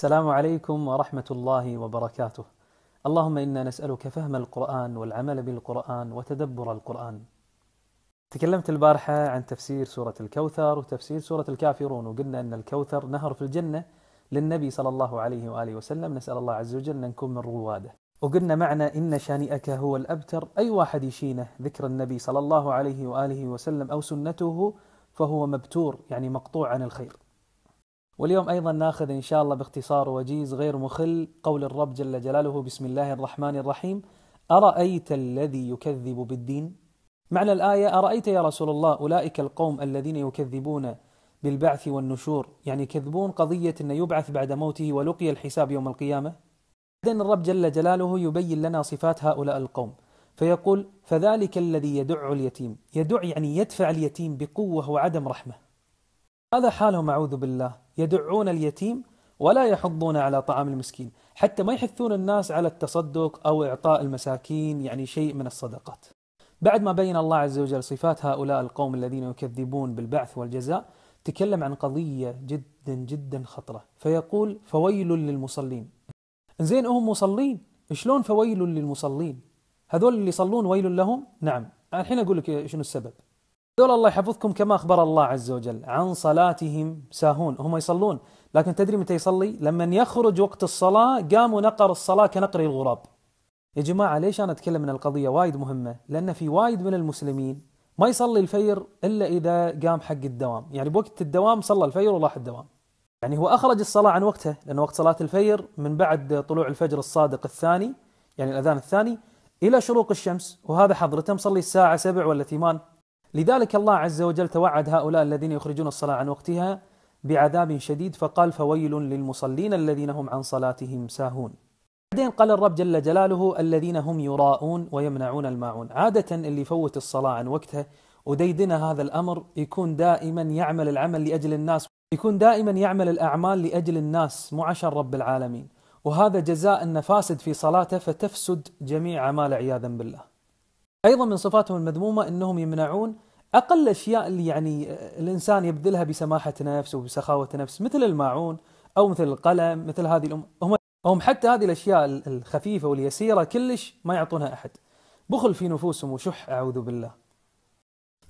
السلام عليكم ورحمة الله وبركاته. اللهم إنا نسألك فهم القرآن والعمل بالقرآن وتدبر القرآن. تكلمت البارحة عن تفسير سورة الكوثر وتفسير سورة الكافرون وقلنا أن الكوثر نهر في الجنة للنبي صلى الله عليه وآله وسلم نسأل الله عز وجل أن نكون من رواده وقلنا معنى إن شانئك هو الأبتر أي واحد يشينه ذكر النبي صلى الله عليه وآله وسلم أو سنته فهو مبتور يعني مقطوع عن الخير واليوم أيضا ناخذ إن شاء الله باختصار وجيز غير مخل قول الرب جل جلاله بسم الله الرحمن الرحيم أرأيت الذي يكذب بالدين؟ معنى الآية أرأيت يا رسول الله أولئك القوم الذين يكذبون بالبعث والنشور يعني يكذبون قضية أنه يبعث بعد موته ولقي الحساب يوم القيامة بعدين الرب جل جلاله يبين لنا صفات هؤلاء القوم فيقول فذلك الذي يدع اليتيم يدع يعني يدفع اليتيم بقوة وعدم رحمة هذا حالهم أعوذ بالله يدعون اليتيم ولا يحضون على طعام المسكين حتى ما يحثون الناس على التصدق أو إعطاء المساكين يعني شيء من الصدقات بعد ما بين الله عز وجل صفات هؤلاء القوم الذين يكذبون بالبعث والجزاء تكلم عن قضية جدا جدا خطرة فيقول فويل للمصلين زين هم مصلين شلون فويل للمصلين هذول اللي يصلون ويل لهم نعم الحين أقول لك شنو السبب دول الله يحفظكم كما أخبر الله عز وجل عن صلاتهم ساهون هم يصلون لكن تدري متى يصلي لما يخرج وقت الصلاة قام ونقر الصلاة كنقر الغراب يا جماعة ليش أنا أتكلم من القضية وايد مهمة لأن في وايد من المسلمين ما يصلي الفير إلا إذا قام حق الدوام يعني بوقت الدوام صلى الفير وراح الدوام يعني هو أخرج الصلاة عن وقتها لأن وقت صلاة الفير من بعد طلوع الفجر الصادق الثاني يعني الأذان الثاني إلى شروق الشمس وهذا حضرته مصلي الساعة سبع ولا ثمان لذلك الله عز وجل توعد هؤلاء الذين يخرجون الصلاة عن وقتها بعذاب شديد فقال فويل للمصلين الذين هم عن صلاتهم ساهون بعدين قال الرب جل جلاله الذين هم يراءون ويمنعون الماعون عادة اللي يفوت الصلاة عن وقتها وديدنا هذا الأمر يكون دائما يعمل العمل لأجل الناس يكون دائما يعمل الأعمال لأجل الناس معشر رب العالمين وهذا جزاء أن فاسد في صلاته فتفسد جميع أعماله عياذا بالله أيضا من صفاتهم المذمومة أنهم يمنعون اقل الاشياء اللي يعني آه، الانسان يبذلها بسماحه نفس وبسخاوه نفس مثل الماعون او مثل القلم مثل هذه الام هم هم حتى هذه الاشياء الخفيفه واليسيره كلش ما يعطونها احد بخل في نفوسهم وشح اعوذ بالله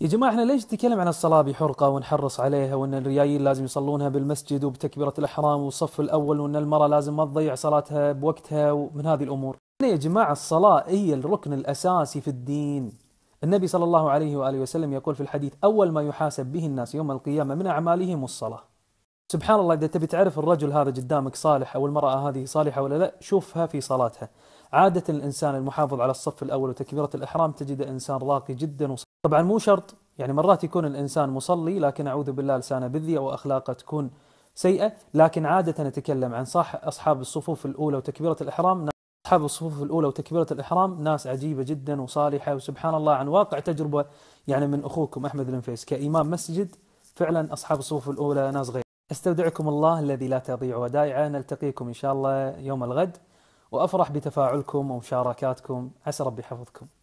يا جماعه احنا ليش نتكلم عن الصلاه بحرقه ونحرص عليها وان الريايل لازم يصلونها بالمسجد وبتكبيره الاحرام والصف الاول وان المراه لازم ما تضيع صلاتها بوقتها ومن هذه الامور. يعني يا جماعه الصلاه هي الركن الاساسي في الدين النبي صلى الله عليه وآله وسلم يقول في الحديث أول ما يحاسب به الناس يوم القيامة من أعمالهم الصلاة سبحان الله إذا تبي تعرف الرجل هذا قدامك صالح أو المرأة هذه صالحة ولا لا شوفها في صلاتها عادة الإنسان المحافظ على الصف الأول وتكبيرة الإحرام تجد إنسان راقي جدا وص... طبعا مو شرط يعني مرات يكون الإنسان مصلي لكن أعوذ بالله لسانه بذي أو أخلاقه تكون سيئة لكن عادة نتكلم عن صح أصحاب الصفوف الأولى وتكبيرة الإحرام أصحاب الصفوف الأولى وتكبيرة الإحرام ناس عجيبة جدا وصالحة وسبحان الله عن واقع تجربة يعني من أخوكم أحمد النفيس كإمام مسجد فعلا أصحاب الصفوف الأولى ناس غير استودعكم الله الذي لا تضيع ودائعه نلتقيكم إن شاء الله يوم الغد وأفرح بتفاعلكم ومشاركاتكم عسى ربي حفظكم